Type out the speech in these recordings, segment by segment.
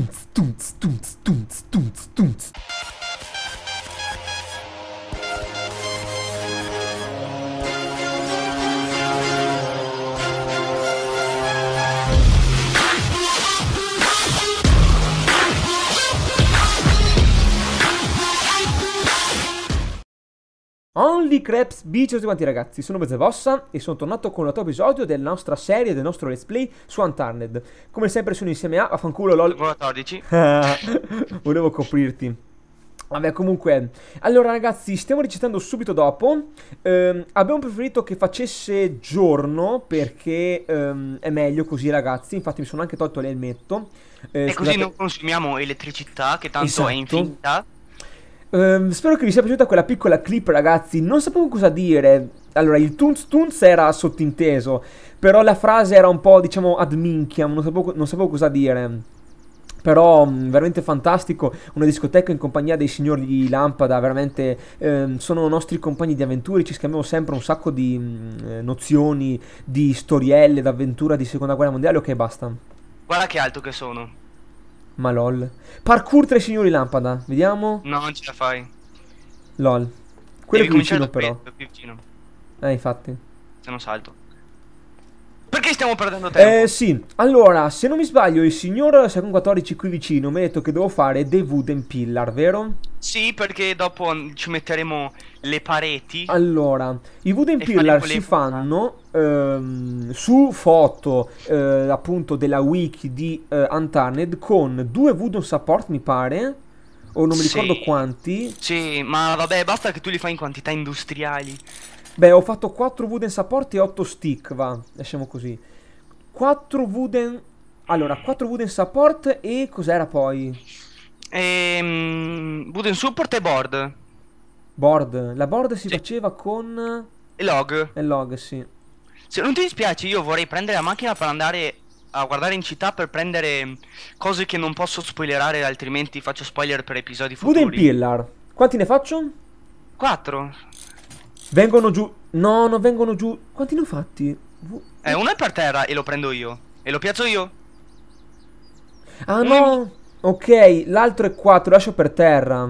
toots, toots, toots, toots. Quindi Krebs Beach a tutti quanti ragazzi, sono Bezzevossa e sono tornato con un altro episodio della nostra serie, del nostro let's play su Untarned Come sempre sono insieme a, vaffanculo lol 14 Volevo coprirti Vabbè comunque, allora ragazzi stiamo recitando subito dopo ehm, Abbiamo preferito che facesse giorno perché ehm, è meglio così ragazzi Infatti mi sono anche tolto l'elmetto eh, E scusate... così non consumiamo elettricità che tanto esatto. è infinita Um, spero che vi sia piaciuta quella piccola clip, ragazzi. Non sapevo cosa dire. Allora, il Tunz Tunz era sottinteso, però la frase era un po', diciamo, ad minchiam, non sapevo, non sapevo cosa dire però mm, veramente fantastico, una discoteca in compagnia dei signori di Lampada, veramente ehm, sono nostri compagni di avventure, ci scambiamo sempre un sacco di mh, mm, eh, nozioni, di storielle d'avventura di seconda guerra mondiale, ok basta. Guarda che alto che sono. Ma lol. Parkour tre signori lampada. Vediamo. No, non ce la fai. Lol. Quello Devi è più vicino però. Più, più vicino. Eh, infatti. Se non salto. Perché stiamo perdendo eh, tempo? Eh sì, allora, se non mi sbaglio, il signor 14 qui vicino mi ha detto che devo fare The Wooden Pillar, vero? Sì, perché dopo ci metteremo le pareti. Allora, i Wood Pillar si fanno ehm, su foto eh, appunto della wiki di eh, Untarned con due Wooden Support, mi pare. O non mi ricordo sì. quanti. Sì, ma vabbè, basta che tu li fai in quantità industriali. Beh, ho fatto 4 wooden support e 8 stick, va, lasciamo così. 4 wooden... Allora, 4 wooden support e cos'era poi? Ehm, Boolean support e board. Board. La board si sì. faceva con... E log. E log, sì. Se non ti dispiace, io vorrei prendere la macchina per andare a guardare in città per prendere cose che non posso spoilerare, altrimenti faccio spoiler per episodi futuri. Wooden Pillar. Quanti ne faccio? 4. Vengono giù. No, non vengono giù. Quanti ne ho fatti? eh, uno è per terra e lo prendo io. E lo piazzo io. Ah, uno no. È... Ok, l'altro è 4, lascio per terra.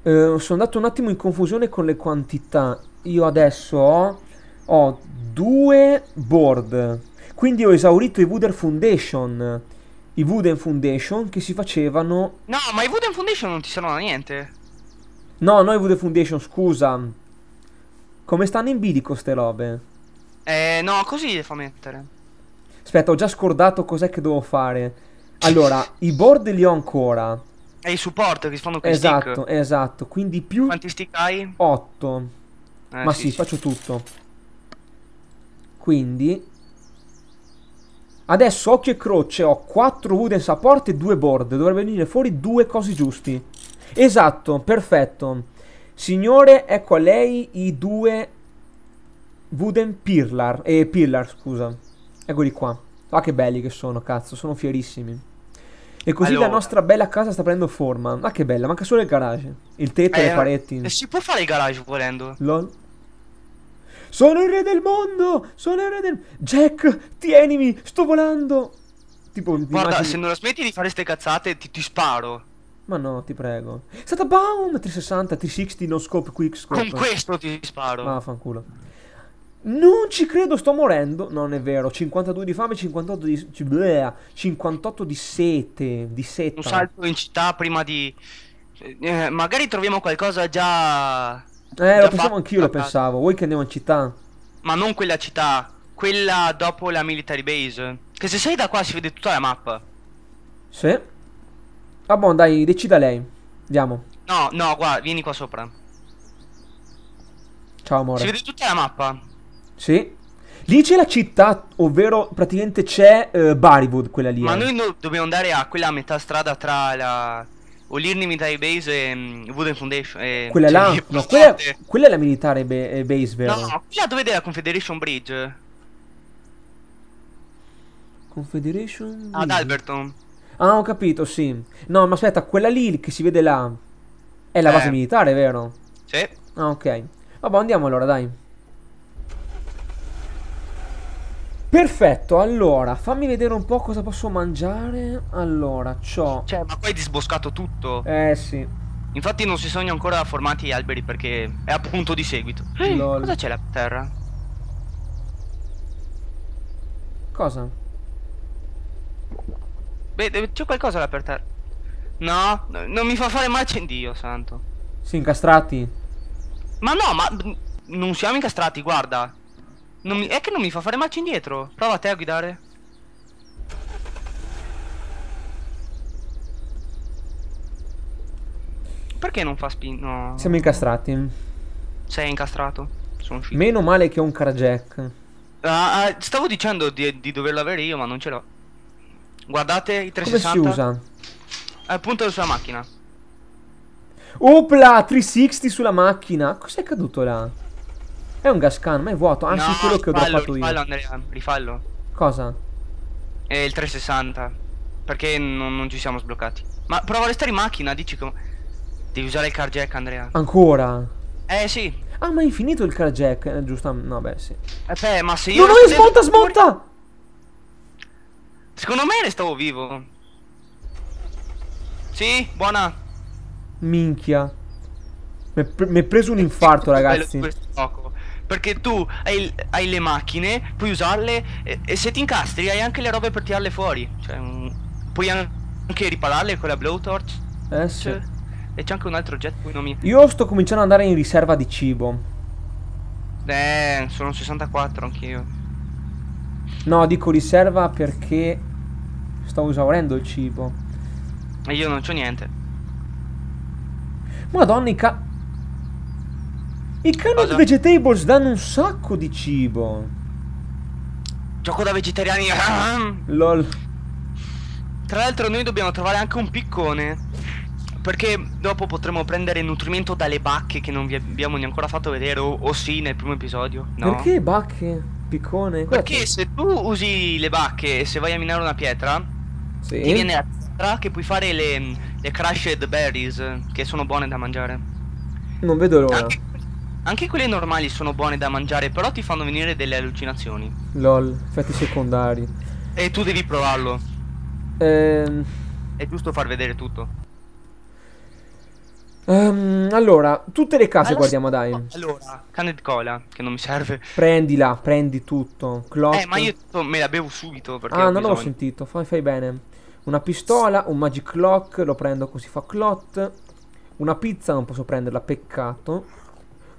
Eh, sono andato un attimo in confusione con le quantità. Io adesso ho, ho due board. Quindi ho esaurito i Wooden Foundation. I Wooden Foundation che si facevano... No, ma i Wooden Foundation non ti servono da niente. No, no i Wooden Foundation, scusa. Come stanno in bilico ste robe? Eh, no, così le fa mettere. Aspetta, ho già scordato cos'è che devo fare. Allora, i board li ho ancora. E i support che rispondono con esatto, stick. Esatto, Quindi più... Quanti stick hai? 8. Eh, Ma sì, sì, sì, faccio tutto. Quindi... Adesso, occhio e croce, ho 4 wooden support e 2 board. Dovrebbe venire fuori due cosi giusti. Esatto, perfetto. Signore, ecco a lei i due wooden pillar. Eh, pillar, scusa. Eccoli qua. Ah, che belli che sono, cazzo, sono fierissimi. E così allora. la nostra bella casa sta prendendo forma. Ah, che bella, manca solo il garage. Il tetto, eh, le pareti. Eh, si può fare il garage volendo. LOL. Sono il re del mondo! Sono il re del... Jack, tienimi, sto volando! Tipo, Guarda, immagini... se non la smetti di fare ste cazzate, ti, ti sparo. Ma no, ti prego. È stata Baum 360, 360, no scope, quick scope. Con questo ti sparo. Ma ah, fanculo. Non ci credo, sto morendo. Non è vero. 52 di fame, 58 di. Bleh, 58 di sete. Di sete. Un salto in città prima di. Eh, eh magari troviamo qualcosa già. Eh, già lo pensavo anch'io, lo pensavo. Vuoi che andiamo in città? Ma non quella città, quella dopo la military base. Che se sei da qua si vede tutta la mappa. Sì. Ah, buon, dai, decida lei. Andiamo. No, no, qua, vieni qua sopra. Ciao, amore. Si vede tutta la mappa. Sì. Lì c'è la città, ovvero praticamente c'è uh, eh, Barrywood, quella lì. Ma eh. noi no, dobbiamo andare a quella metà strada tra la Olirni Military Base e um, Wooden Foundation. E, eh, quella cioè, là? No, quella, quella, è la Military ba Base, vero? No, no, quella dove è la Confederation Bridge. Confederation Bridge? Ad Alberton. Ah, ho capito, sì. No, ma aspetta, quella lì che si vede là è la base militare, vero? Sì. Ah, ok. Vabbè, andiamo allora, dai. Perfetto, allora, fammi vedere un po' cosa posso mangiare. Allora, c'ho... Cioè, ma qua hai disboscato tutto? Eh, sì. Infatti non si sono ancora formati alberi perché è appunto di seguito. Eh, Lol. cosa c'è la terra? Cosa? Beh, c'è qualcosa là per terra. No, non mi fa fare marcia in Dio, santo. Si, incastrati? Ma no, ma non siamo incastrati, guarda. Non Mi... È che non mi fa fare marcia indietro. Prova te a guidare. Perché non fa spin? No. Siamo incastrati. Sei incastrato. Sono uscito. Meno male che ho un carjack. Ah, ah, stavo dicendo di, di doverlo avere io, ma non ce l'ho. Guardate i 360. Come si usa? Appunto eh, sulla macchina. Opla, 360 sulla macchina. Cos'è caduto là? È un gas can, ma è vuoto. Anzi, no, quello che ho droppato io. Rifallo, Andrea, rifallo. Cosa? È il 360. Perché non, non, ci siamo sbloccati. Ma prova a restare in macchina, dici come. Devi usare il car jack, Andrea. Ancora? Eh sì. Ah, ma hai finito il car jack, eh, giusto? No, beh, sì. Eh beh, ma se io. No, no, smonta, smonta! Secondo me restavo vivo. Sì, buona. Minchia. Mi è pre preso un infarto, ragazzi. Bello questo gioco. Perché tu hai, hai le macchine, puoi usarle e, e, se ti incastri hai anche le robe per tirarle fuori. Cioè, um, puoi anche ripararle con la blowtorch. Eh sì. Cioè, e c'è anche un altro oggetto cui non mi... Io sto cominciando ad andare in riserva di cibo. Eh, sono 64 anch'io. No, dico riserva perché sto esaurendo il cibo. E io non c'ho niente. Madonna, i ca... I Cannon Vegetables danno un sacco di cibo. Gioco da vegetariani. Lol. Tra l'altro noi dobbiamo trovare anche un piccone. Perché dopo potremo prendere nutrimento dalle bacche che non vi abbiamo neanche ancora fatto vedere. O, o sì, nel primo episodio. No. Perché bacche? Piccone? Perché se tu usi le bacche e se vai a minare una pietra, sì. ti viene la pietra che puoi fare le, le crushed berries, che sono buone da mangiare. Non vedo l'ora. Anche anche quelle normali sono buone da mangiare, però ti fanno venire delle allucinazioni. Lol, effetti secondari. E tu devi provarlo. Ehm... È giusto far vedere tutto. Um, allora, tutte le case allora, guardiamo, dai. Allora, canned cola, che non mi serve. Prendila, prendi tutto. Clock. Eh, ma io me la bevo subito. Perché ah, non l'ho sentito, fai, fai bene. Una pistola, un magic clock, lo prendo così fa clot. Una pizza non posso prenderla, peccato.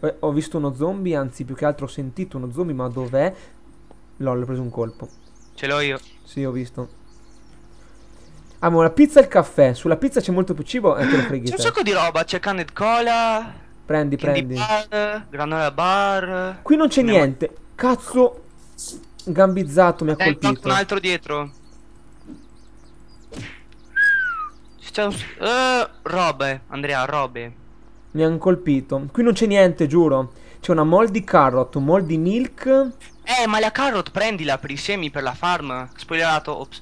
Eh, ho visto uno zombie, anzi più che altro ho sentito uno zombie, ma dov'è? Lol, ho preso un colpo. Ce l'ho io. Sì, ho visto. Ah, ma la pizza e il caffè. Sulla pizza c'è molto più cibo e eh, te lo freghi. C'è un sacco di roba, c'è canned cola. Prendi, prendi. Bar, granola bar. Qui non c'è niente. Cazzo. Gambizzato mi ha colpito. C'è un altro dietro. C'è un... Uh, robe, Andrea, robe. Mi hanno colpito. Qui non c'è niente, giuro. C'è una mol di carrot, un mol di milk. Eh, ma la carrot prendila per i semi, per la farm. Spoilerato, ops.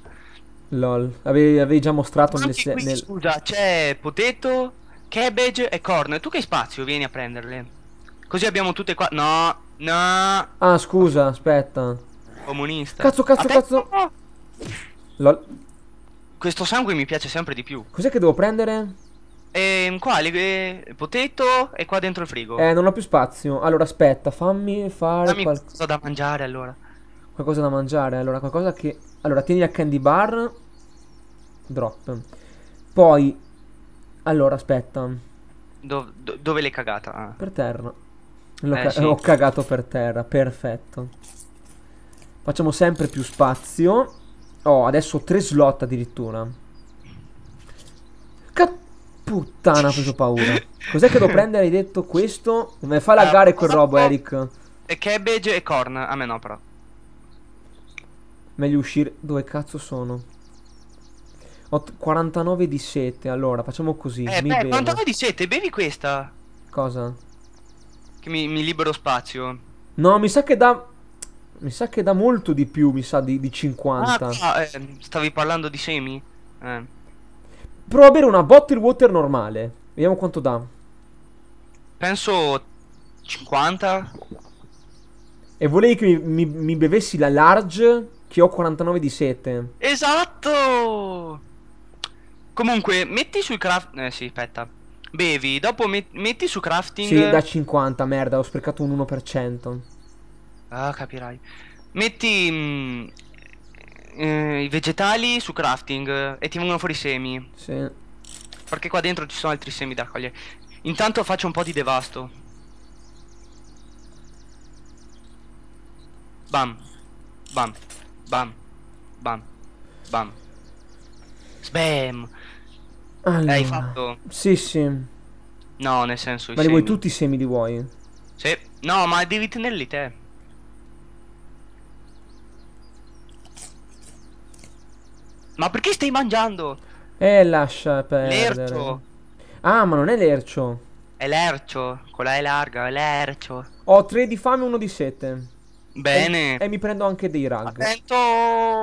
Lol, avevi, avevi già mostrato nel, qui, nel... Scusa, c'è potato, cabbage e corn. Tu che spazio? Vieni a prenderle. Così abbiamo tutte qua... No, no. Ah, scusa, aspetta. Comunista. Cazzo, cazzo, cazzo. Lol. Questo sangue mi piace sempre di più. Cos'è che devo prendere? E qua le, le, e qua dentro il frigo. Eh, non ho più spazio. Allora, aspetta, fammi fare fammi qual... qualcosa da mangiare allora. Qualcosa da mangiare, allora, qualcosa che... Allora, tieni la candy bar. Drop. Poi... Allora, aspetta. Do do dove l'hai cagata? Ah. Per terra. L'ho eh, ca sì. cagato per terra, perfetto. Facciamo sempre più spazio. Oh, adesso tre slot addirittura puttana, ho preso paura. Cos'è che devo prendere? Hai detto questo? Me fa laggare quel robo, Eric. E cabbage e corn. A me no, però. Meglio uscire. Dove cazzo sono? Ho 49 di sete. Allora, facciamo così. Eh, mi beh, bevo. 49 di sete, Bevi questa. Cosa? Che mi, mi, libero spazio. No, mi sa che da. Mi sa che da molto di più, mi sa di, di 50. Ah, no, eh, stavi parlando di semi? Eh. Provo a bere una bottle water normale. Vediamo quanto dà. Penso 50. E volevi che mi, mi, mi bevessi la large che ho 49 di 7. Esatto! Comunque, metti sul craft... Eh sì, aspetta. Bevi, dopo met metti su crafting... Sì, da 50, merda, ho sprecato un 1%. Ah, capirai. Metti mh, mm, eh, i vegetali su crafting eh, e ti vengono fuori i semi. Sì. Perché qua dentro ci sono altri semi da raccogliere. Intanto faccio un po' di devasto. Bam. Bam. Bam. Bam. Bam. Sbam. Allora. Hai fatto? Sì, sì. No, nel senso. Ma li vuoi tutti i semi di vuoi? Sì. No, ma devi tenerli te. Ma perché stai mangiando? Eh, lascia perdere. Lercio. Ah, ma non è lercio. È lercio. Con la E larga, è lercio. Ho tre di fame e uno di sete. Bene. E, e, mi prendo anche dei rag. Attento.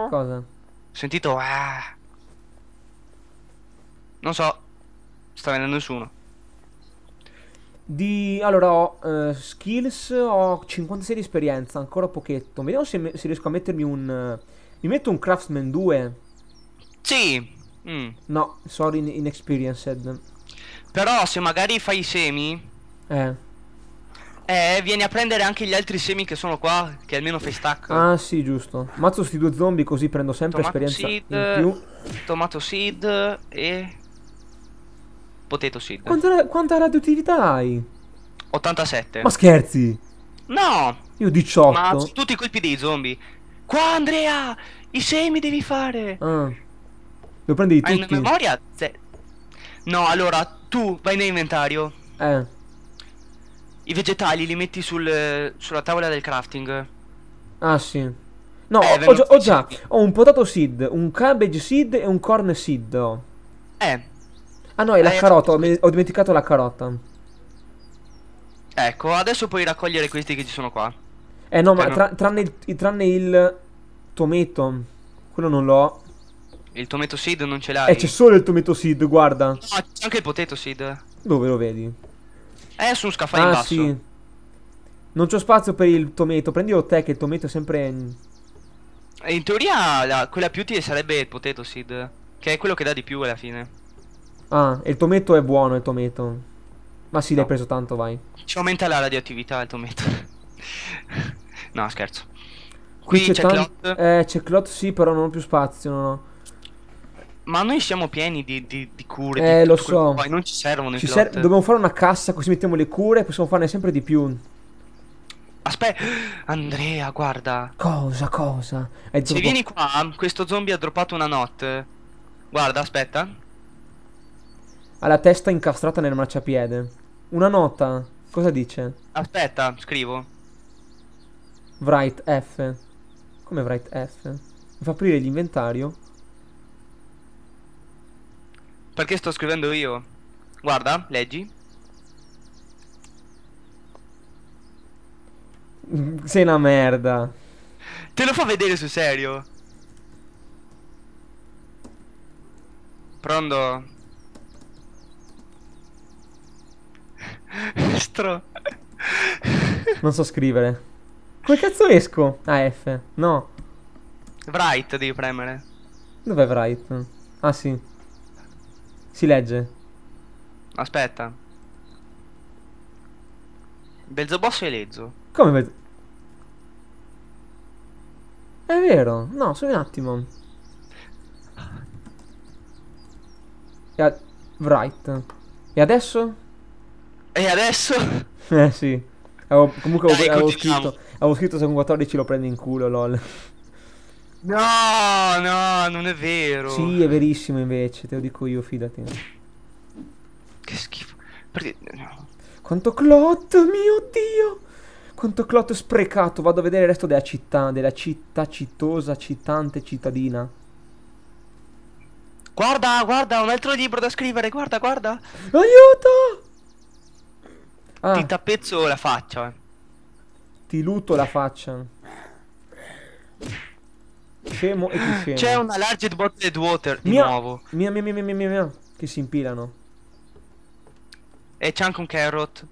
Cosa? Sentito. Ah. Non so. Sta venendo nessuno. Di... Allora ho uh, skills, ho 56 di esperienza, ancora pochetto. Vediamo se, se riesco a mettermi un... Uh, mi metto un craftsman 2. Sì. Mm. No, sorry inexperienced. Però se magari fai i semi... Eh. Eh, vieni a prendere anche gli altri semi che sono qua, che almeno fai stack. Ah, sì, giusto. Mazzo sti due zombie così prendo sempre tomato esperienza seed, Tomato seed e... Potato seed. Quanta, quanta radioattività hai? 87. Ma scherzi? No! Io 18. Ma tutti i colpi dei zombie. Qua, Andrea! I semi devi fare! Ah. Lo prendi tutti. Hai una memoria? Se... No, allora, tu vai nell'inventario. Eh. I vegetali li metti sul, sulla tavola del crafting. Ah, sì. No, eh, ho, ho, ho, già, ho un potato seed, un cabbage seed e un corn seed. Eh. Ah no, è la eh, carota, ho, ho dimenticato la carota. Ecco, adesso puoi raccogliere questi che ci sono qua. Eh no, ma tra, tranne, il, tranne il tomato, quello non l'ho. Il tomato seed non ce l'hai. Eh, c'è solo il tomato seed, guarda. No, c'è anche il potato seed. Dove lo vedi? Eh, su un scaffale ah, in basso. sì. Non c'ho spazio per il tomato. Prendilo te, che il tomato è sempre... Eh, in teoria, la, quella più utile sarebbe il potato seed. Che è quello che dà di più alla fine. Ah, e il tomato è buono, il tomato. Ma sì, no. l'hai preso tanto, vai. Ci aumenta la radioattività il tomato. no, scherzo. Qui, Qui c'è Clot. Eh, c'è Clot, sì, però non ho più spazio, no, no. Ma noi siamo pieni di, di, di cure. Eh, di lo so. Poi non ci servono ci ser- Dobbiamo fare una cassa così mettiamo le cure e possiamo farne sempre di più. Aspetta, Andrea, guarda. Cosa, cosa? È Se vieni qua, questo zombie ha droppato una notte. Guarda, aspetta. Ha la testa incastrata nel marciapiede. Una nota. Cosa dice? Aspetta, scrivo. Write F. Come write F? Mi fa aprire l'inventario. Perché sto scrivendo io? Guarda, leggi. Sei una merda. Te lo fa vedere sul serio. Pronto? Stro. non so scrivere. Come cazzo esco? Ah, F. No. Write devi premere. Dov'è Write? Ah, sì. Si legge. Aspetta. Belzobosso e Lezzo. Come Belz... È vero. No, solo un attimo. E Right. E adesso? E adesso? eh sì. Avevo, comunque Dai, avevo, scritto, avevo scritto se un 14 lo prende in culo, lol. No, no, non è vero. Sì, è verissimo invece, te lo dico io, fidati. Che schifo. Perché... No. Quanto clot, mio Dio! Quanto clot sprecato. Vado a vedere il resto della città, della città cittosa, citante, cittadina. Guarda, guarda, un altro libro da scrivere, guarda, guarda. Aiuto! Ah. Ti tappezzo la faccia. Eh. Ti luto la faccia. Scemo e più ah, scemo. C'è una large bottle water di mia, nuovo. Mia, mia, mia, mia, mia, mia, che si impilano. E c'è anche un carrot.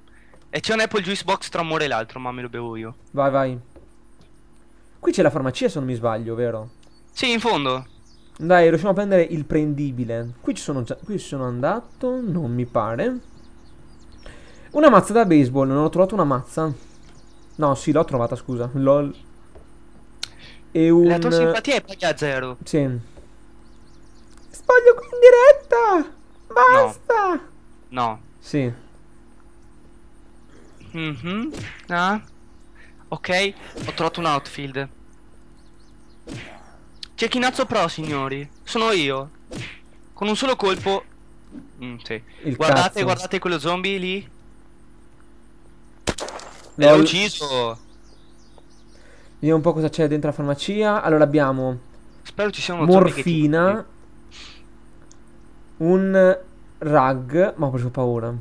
E c'è un apple juice box tra un muro e l'altro, ma me lo bevo io. Vai, vai. Qui c'è la farmacia, se non mi sbaglio, vero? Sì, in fondo. Dai, riusciamo a prendere il prendibile. Qui ci sono, già, qui ci sono andato, non mi pare. Una mazza da baseball, non ho trovato una mazza. No, sì, l'ho trovata, scusa. Lol. E un... La tua simpatia è pari a zero. Sì. Spoglio qui in diretta! Basta! No. no. Sì. Mm -hmm. ah. Ok, ho trovato un outfield. C'è Cecchinazzo pro, signori. Sono io. Con un solo colpo... Mm, sì. Guardate, cazzo. guardate quello zombie lì. L'ho ucciso. Vediamo un po' cosa c'è dentro la farmacia. Allora abbiamo... Spero ci siano Morfina. Un rag. Ma ho preso paura.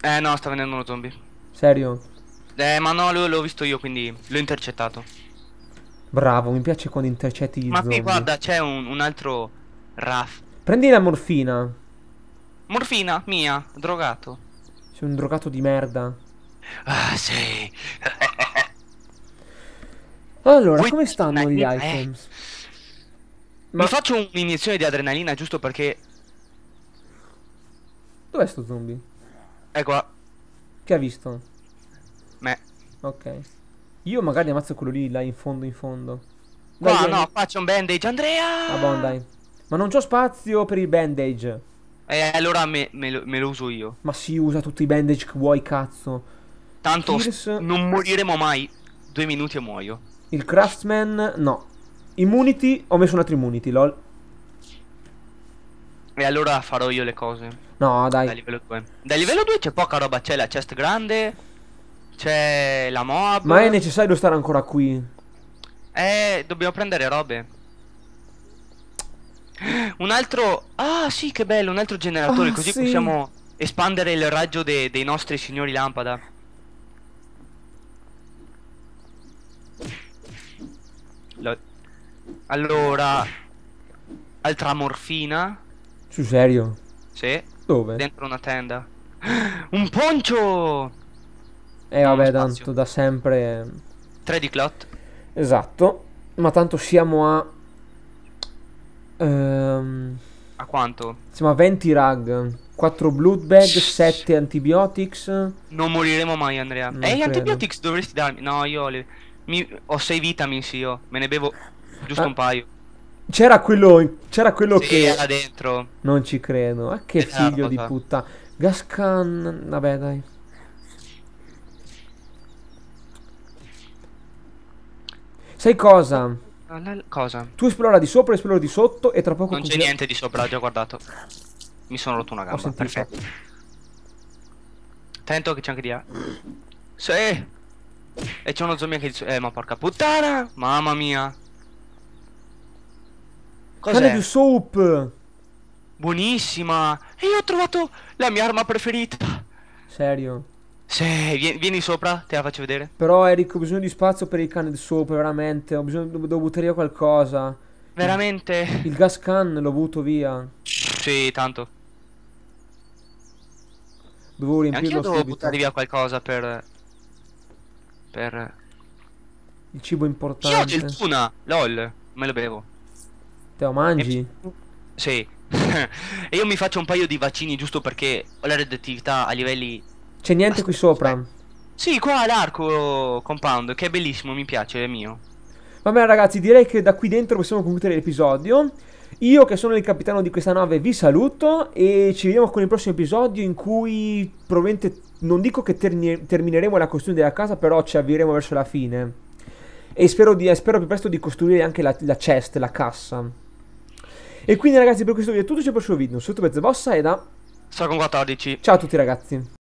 Eh no, sta venendo uno zombie. Serio? Eh ma no, l'ho visto io, quindi l'ho intercettato. Bravo, mi piace quando intercetti gli ma zombie. Ma qui guarda, c'è un, un, altro Raf. Prendi la morfina. Morfina? Mia, drogato. Sei un drogato di merda. Ah, sì. Allora, come stanno gli eh. items? Ma... Mi faccio un'iniezione di adrenalina giusto perché... Dov'è sto zombie? Ecco qua. Che ha visto? Me. Ok. Io magari ammazzo quello lì, là in fondo, in fondo. Dai, no, qua c'è un bandage, Andrea! Ah, bon, dai. Ma non c'ho spazio per il bandage. Eh, allora me, me, lo, me, lo, uso io. Ma si usa tutti i bandage che vuoi, cazzo. Tanto Tears... non moriremo mai. Due minuti e muoio. Il craftsman, no. Immunity, ho messo un altro immunity, lol. E allora farò io le cose. No, dai. Dal livello 2. Da livello 2 c'è poca roba, c'è la chest grande, c'è la mob. Ma è necessario stare ancora qui. Eh, dobbiamo prendere robe. Un altro... Ah, sì, che bello, un altro generatore, ah, così sì. possiamo espandere il raggio de dei nostri signori lampada. Allora, altra morfina. Su serio? Sì. Dove? Dentro una tenda. Un poncio! Eh vabbè, tanto da sempre... 3 eh. di clot. Esatto. Ma tanto siamo a... Ehm... A quanto? Siamo a 20 rag. 4 blood bag, 7 antibiotics. Non moriremo mai, Andrea. Non Ehi, antibiotics dovresti darmi. No, io le... Mi... ho 6 vitamins io. Me ne bevo Giusto ah. un paio. C'era quello, c'era quello sì, che... era dentro. Non ci credo. Ma ah, che figlio di puttana. Gascan... Vabbè, dai. Sai cosa? Cosa? Tu esplora di sopra, esplora di sotto e tra poco... Non c'è niente di sopra, ho già guardato. Mi sono rotto una gamba, perfetto. Attento che c'è anche di A. Sì! E c'è uno zombie anche di sopra. Eh, ma porca puttana! Mamma mia! Cos'è? Canna di soap. Buonissima. E io ho trovato la mia arma preferita. Serio? Sì, vieni, vieni, sopra, te la faccio vedere. Però Eric, ho bisogno di spazio per il canne di sopra, veramente. Ho bisogno, devo buttare via qualcosa. Veramente? Il, il gas can l'ho butto via. Sì, tanto. Dovevo riempirlo Anch'io devo buttare via qualcosa per... Per... Il cibo importante. Io ho il tuna, lol, me lo bevo. Te lo mangi? E... Sì. e io mi faccio un paio di vaccini giusto perché ho la redditività a livelli... C'è niente qui sopra? Sì, qua l'arco compound, che è bellissimo, mi piace, è mio. Va bene ragazzi, direi che da qui dentro possiamo concludere l'episodio. Io che sono il capitano di questa nave vi saluto e ci vediamo con il prossimo episodio in cui probabilmente non dico che ter termineremo la costruzione della casa, però ci avvieremo verso la fine. E spero, di, spero più presto di costruire anche la, la chest, la cassa. E quindi ragazzi per questo video è tutto, ci vediamo prossimo video, sono Mezzo Bossa e da... Sargon14. Ciao a tutti ragazzi.